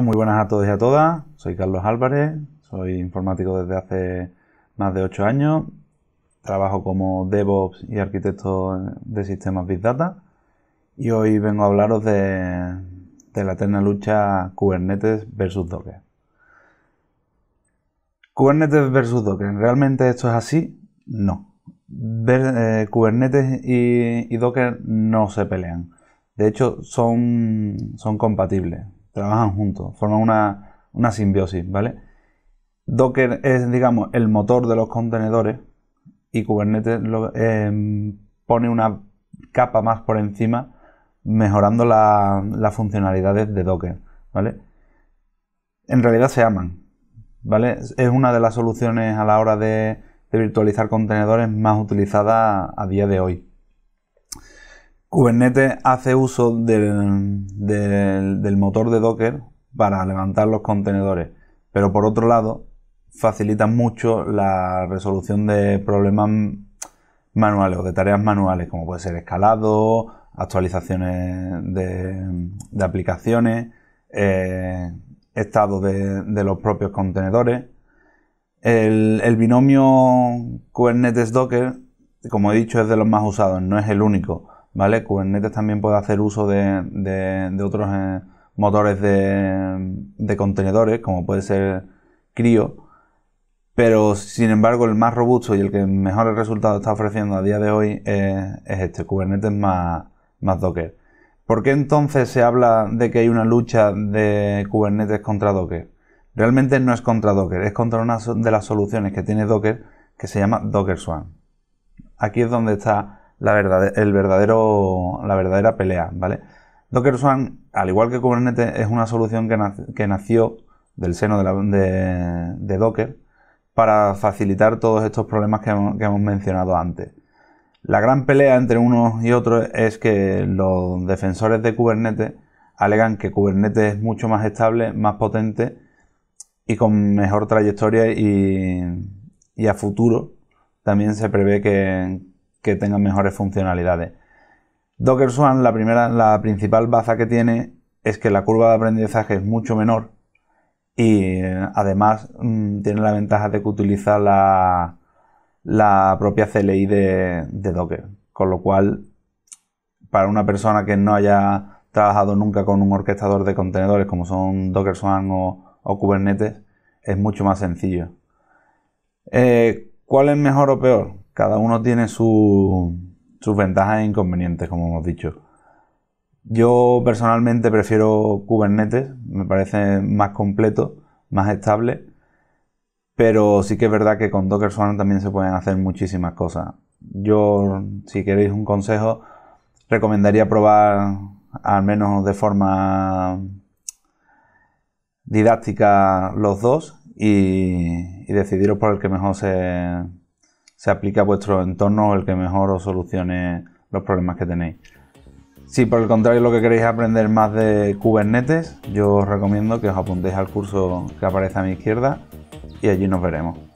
muy buenas a todos y a todas. Soy Carlos Álvarez, soy informático desde hace más de 8 años. Trabajo como DevOps y arquitecto de sistemas Big Data. Y hoy vengo a hablaros de, la eterna lucha Kubernetes versus Docker. Kubernetes versus Docker, ¿realmente esto es así? No. Eh, Kubernetes y, Docker no se pelean. De hecho, son, son compatibles trabajan juntos, forman una, simbiosis, ¿vale? Docker es, digamos, el motor de los contenedores y Kubernetes em, pone una capa más por encima, mejorando las funcionalidades de Docker, ¿vale? En realidad se aman, ¿vale? Es una de las soluciones a la hora de, de virtualizar contenedores más utilizada a día de hoy. Kubernetes hace uso del, motor de Docker para levantar los contenedores, pero por otro lado facilita mucho la resolución de problemas manuales o de tareas manuales, como puede ser escalado, actualizaciones de, aplicaciones, eh, estado de, los propios contenedores. el binomio Kubernetes-Docker, como he dicho, es de los más usados, no es el único Kubernetes también puede hacer uso de, otros eh, motores de, contenedores, como puede ser CRIO. pero sin embargo el más robusto y el que mejores resultados está ofreciendo a día de hoy es, eh, es este, Kubernetes más, más Docker. ¿Por qué entonces se habla de que hay una lucha de Kubernetes contra Docker? Realmente no es contra Docker, es contra una de las soluciones que tiene Docker que se llama Docker Swarm. Aquí es donde está la, verdad, el verdadero, la verdadera pelea, ¿vale? Docker Swan, al igual que Kubernetes, es una solución que, nació del seno de, Docker para facilitar todos estos problemas que hemos, mencionado antes. La gran pelea entre unos y otros es que los defensores de Kubernetes alegan que Kubernetes es mucho más estable, más potente y con mejor trayectoria y a futuro también se prevé que, que tengan mejores funcionalidades. Docker Swan, la, primera, la principal baza que tiene es que la curva de aprendizaje es mucho menor y eh, además mm, tiene la ventaja de que utiliza la, propia CLI de, Docker, con lo cual para una persona que no haya trabajado nunca con un orquestador de contenedores como son Docker Swan o, Kubernetes es mucho más sencillo. Eh, ¿Cuál es mejor o peor? Cada uno tiene sus ventajas e inconvenientes, como hemos dicho. Yo personalmente prefiero Kubernetes, me parece más completo, más estable, pero sí que es verdad que con Docker Swarm también se pueden hacer muchísimas cosas. Yo, si queréis un consejo, recomendaría probar al menos de forma didáctica los dos y decidiros por el que mejor se, se aplica a vuestro entorno el que mejor os solucione los problemas que tenéis. Si por el contrario lo que queréis aprender más de Kubernetes, yo os recomiendo que os apuntéis al curso que aparece a mi izquierda y allí nos veremos.